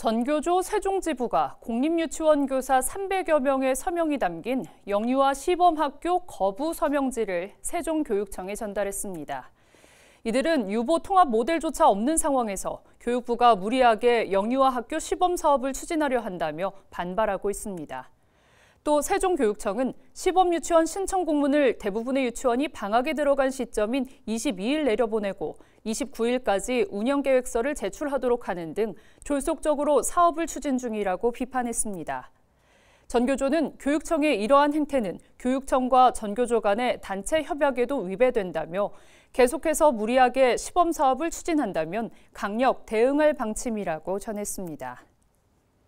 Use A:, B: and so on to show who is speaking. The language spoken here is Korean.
A: 전교조 세종지부가 공립유치원 교사 300여 명의 서명이 담긴 영유아 시범학교 거부 서명지를 세종교육청에 전달했습니다. 이들은 유보 통합 모델조차 없는 상황에서 교육부가 무리하게 영유아 학교 시범 사업을 추진하려 한다며 반발하고 있습니다. 또 세종교육청은 시범유치원 신청 공문을 대부분의 유치원이 방학에 들어간 시점인 22일 내려보내고 29일까지 운영계획서를 제출하도록 하는 등 졸속적으로 사업을 추진 중이라고 비판했습니다. 전교조는 교육청의 이러한 행태는 교육청과 전교조 간의 단체 협약에도 위배된다며 계속해서 무리하게 시범 사업을 추진한다면 강력 대응할 방침이라고 전했습니다.